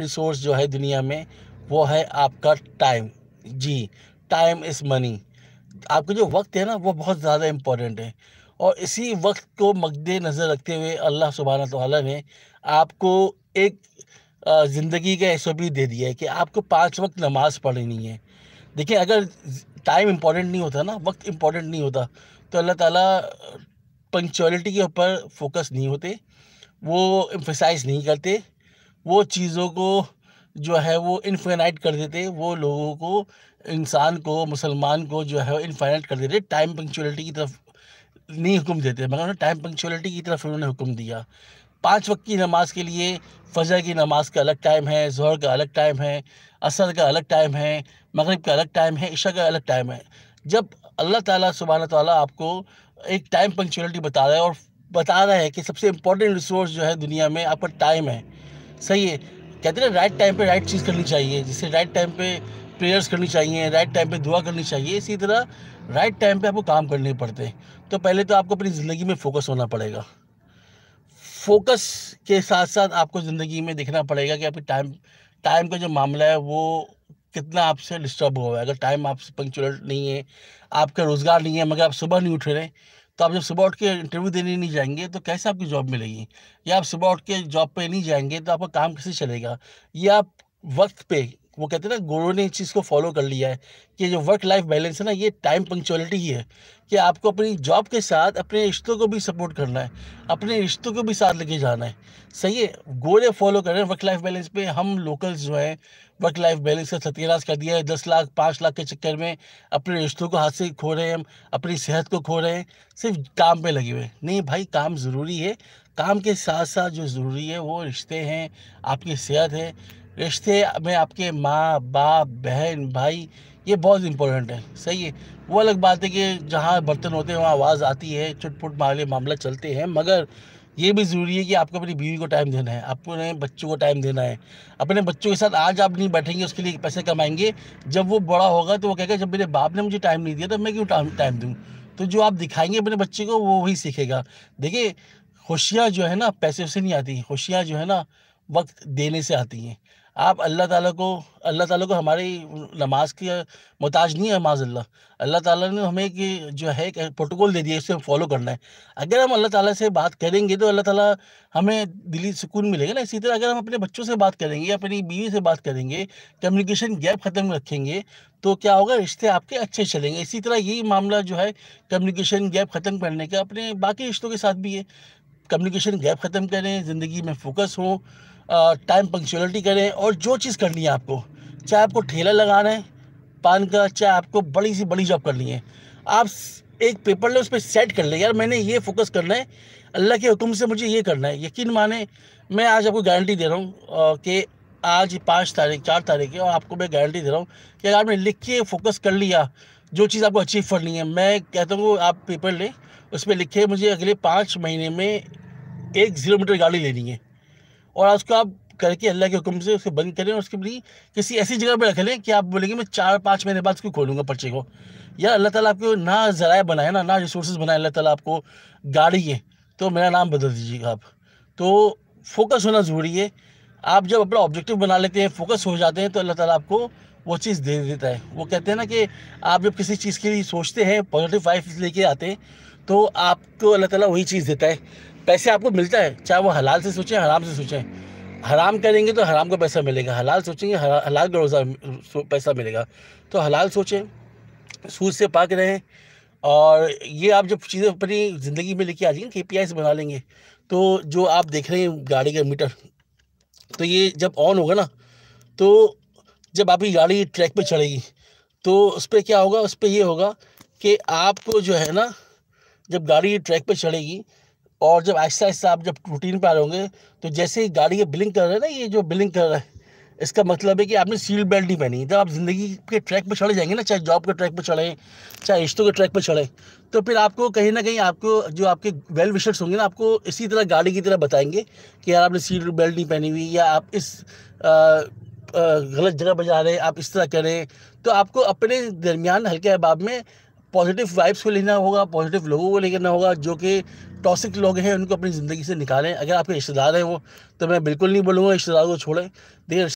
resource जो है दुनिया में वो है आपका टाइम जी टाइम इज़ मनी आपका जो वक्त है ना वो बहुत ज़्यादा इम्पोर्टेंट है और इसी वक्त को मद्द नज़र रखते हुए अल्लाह सुबहान तौला ने आपको एक ज़िंदगी का ऐसा भी दे दिया है कि आपको पाँच वक्त नमाज़ पढ़नी है देखिए अगर टाइम इम्पॉर्टेंट नहीं होता ना वक्त इम्पॉर्टेंट नहीं होता तो अल्लाह ताला पंक्चुअलिटी के ऊपर फोकस नहीं होते वो एम्फेसाइज नहीं करते वो चीज़ों को जो है वो इनफाइनाइट कर देते वो लोगों को इंसान को मुसलमान को जो है इनफाइनाइट कर देते टाइम पंक्चुअलिटी की तरफ नहीं हुक्म देते मगर उन्होंने टाइम पंक्चुअलिटी की तरफ उन्होंने हुक्म दिया पाँच वक्त की नमाज के लिए फजर की नमाज का अलग टाइम है जहर का अलग टाइम है असर का अलग टाइम है मगरब का अलग टाइम है इशा का अलग टाइम है जब अल्लाह ताला सुबहाना ताला आपको एक टाइम पंक्चुअलिटी बता रहा है और बता रहा है कि सबसे इम्पोर्टेंट रिसोर्स जो है दुनिया में आपका टाइम है सही है कहते ना राइट टाइम पे राइट चीज़ करनी चाहिए जिससे राइट टाइम पे प्रेयर्स करनी चाहिए राइट टाइम पे दुआ करनी चाहिए इसी तरह राइट टाइम पे आपको काम करने पड़ते हैं तो पहले तो आपको अपनी ज़िंदगी में फोकस होना पड़ेगा फोकस के साथ साथ आपको ज़िंदगी में देखना पड़ेगा कि आपकी टाइम टाइम का जो मामला है वो कितना आपसे डिस्टर्ब हुआ है अगर टाइम आपसे पंक्चुअल नहीं है आपका रोज़गार नहीं है मगर आप सुबह नहीं उठ रहे तो आप जब सुबह उठ के इंटरव्यू देने नहीं जाएंगे तो कैसे आपकी जॉब मिलेगी या आप सुबह उठ के जॉब पे नहीं जाएंगे तो आपका काम कैसे चलेगा या आप वक्त पे वो कहते हैं ना गुरु ने इस चीज़ को फॉलो कर लिया है कि जो वर्क लाइफ बैलेंस है ना ये टाइम पंक्चुअलिटी ही है कि आपको अपनी जॉब के साथ अपने रिश्तों को भी सपोर्ट करना है अपने रिश्तों को भी साथ लेके जाना है सही है गोरे फॉलो कर रहे हैं वर्क लाइफ बैलेंस पे हम लोकल्स जो हैं वर्क लाइफ बैलेंस का सत्यानाश कर दिया है दस लाख पाँच लाख के चक्कर में अपने रिश्तों को हाथ से खो रहे हैं हम अपनी सेहत को खो रहे हैं सिर्फ काम पे लगे हुए नहीं भाई काम ज़रूरी है काम के साथ साथ जो ज़रूरी है वो रिश्ते हैं आपकी सेहत है रिश्ते में आपके माँ बाप बहन भाई ये बहुत इंपॉर्टेंट है सही है वो अलग बात है कि जहाँ बर्तन होते हैं वहाँ आवाज़ आती है छुटपुट मामले मामला चलते हैं मगर ये भी ज़रूरी है कि आपको अपनी बीवी को टाइम देना है आपको अपने बच्चों को टाइम देना है अपने बच्चों के साथ आज आप नहीं बैठेंगे उसके लिए पैसे कमाएंगे जब वो बड़ा होगा तो वो कहेगा जब मेरे बाप ने मुझे टाइम नहीं दिया तो मैं क्यों टाइम दूँ तो जो आप दिखाएंगे अपने बच्चे को वो वही सीखेगा देखिए खुशियाँ जो है ना पैसे से नहीं आती खुशियाँ जो है ना वक्त देने से आती हैं आप अल्लाह ताला को अल्लाह ताला को हमारी नमाज की मोहताज नहीं है माजल्ला अल्लाह ताला ने हमें कि जो है एक प्रोटोकॉल दे दिया इसे हम फॉलो करना है अगर हम अल्लाह ताला से बात करेंगे तो अल्लाह ताला हमें दिली सुकून मिलेगा ना इसी तरह अगर हम अपने बच्चों से बात करेंगे अपनी बीवी से बात करेंगे कम्युनिकेशन गैप ख़त्म रखेंगे तो क्या होगा रिश्ते आपके अच्छे चलेंगे इसी तरह यही मामला जो है कम्युनिकेशन गैप ख़त्म करने का अपने बाकी रिश्तों के साथ भी है कम्युनिकेशन गैप ख़त्म करें ज़िंदगी में फोकस हो टाइम पंक्चुअलिटी करें और जो चीज़ करनी है आपको चाहे आपको ठेला लगाना है पान का चाहे आपको बड़ी सी बड़ी जॉब करनी है आप एक पेपर ले उस पर सेट कर ले यार मैंने ये फोकस करना है अल्लाह के हुक्म से मुझे ये करना है यकीन माने मैं आज आपको गारंटी दे रहा हूँ कि आज पाँच तारीख चार तारीख है और आपको मैं गारंटी दे रहा हूँ कि अगर आपने लिख के फोकस कर लिया जो चीज़ आपको अचीव करनी है मैं कहता हूँ आप पेपर लें उस पर लिखे मुझे अगले पाँच महीने में एक किलोमीटर गाड़ी लेनी है और उसको आप करके अल्लाह के हुक्म से उसको बंद करें और उसके लिए किसी ऐसी जगह पर रख लें कि आप बोलेंगे मैं चार पाँच महीने बाद उसको खोलूँगा पर्चे को या अल्लाह ताला आपको ना ज़राए बनाए ना ना रिसोर्स बनाए अल्लाह ताला आपको गाड़ी है तो मेरा नाम बदल दीजिएगा आप तो फोकस होना ज़रूरी है आप जब अपना ऑब्जेक्टिव बना लेते हैं फोकस हो जाते हैं तो अल्लाह ताली आपको वो चीज़ दे देता है वो कहते हैं ना कि आप जब किसी चीज़ के लिए सोचते हैं पॉजिटिव वाइफ लेके आते हैं तो आपको अल्लाह ताला वही चीज़ देता है पैसे आपको मिलता है चाहे वो हलाल से सोचें हराम से सोचें हराम करेंगे तो हराम का पैसा मिलेगा हलाल सोचेंगे हरा, हलाल का रोज़ा पैसा मिलेगा तो हलाल सोचें सूद से पाक रहें और ये आप जब चीज़ें अपनी ज़िंदगी में लेके आ जाएंगे के पी बना लेंगे तो जो आप देख रहे हैं गाड़ी का मीटर तो ये जब ऑन होगा ना तो जब आपकी गाड़ी ट्रैक पे चलेगी तो उस पर क्या होगा उस पर ये होगा कि आपको जो है ना जब गाड़ी ट्रैक पर चढ़ेगी और जब आहिस्ता आहिस्ता आप जब रूटीन पर आ रहे होंगे तो जैसे ही गाड़ी ये बिलिंग कर रहा है ना ये जो बिलिंग कर रहा है इसका मतलब है कि आपने सीट बेल्ट नहीं पहनी जब आप ज़िंदगी के ट्रैक पर चढ़े जाएंगे ना चाहे जॉब के ट्रैक पर चढ़े चाहे रिश्तों के ट्रैक पर चढ़े तो फिर आपको कहीं ना कहीं आपको जो आपके वेल विशर्स होंगे ना आपको इसी तरह गाड़ी की तरह बताएंगे कि यार आपने सीट बेल्ट नहीं पहनी हुई या आप इस गलत जगह पर जा रहे हैं आप इस तरह करें तो आपको अपने दरमियान हल्के अहबाब में पॉजिटिव वाइब्स को लेना होगा पॉजिटिव लोगों को लेना होगा जो कि टॉसिक लोग हैं उनको अपनी ज़िंदगी से निकालें अगर आपके रिश्तेदार हैं वो तो मैं बिल्कुल नहीं बोलूँगा रिश्तेदार को छोड़ें देखिए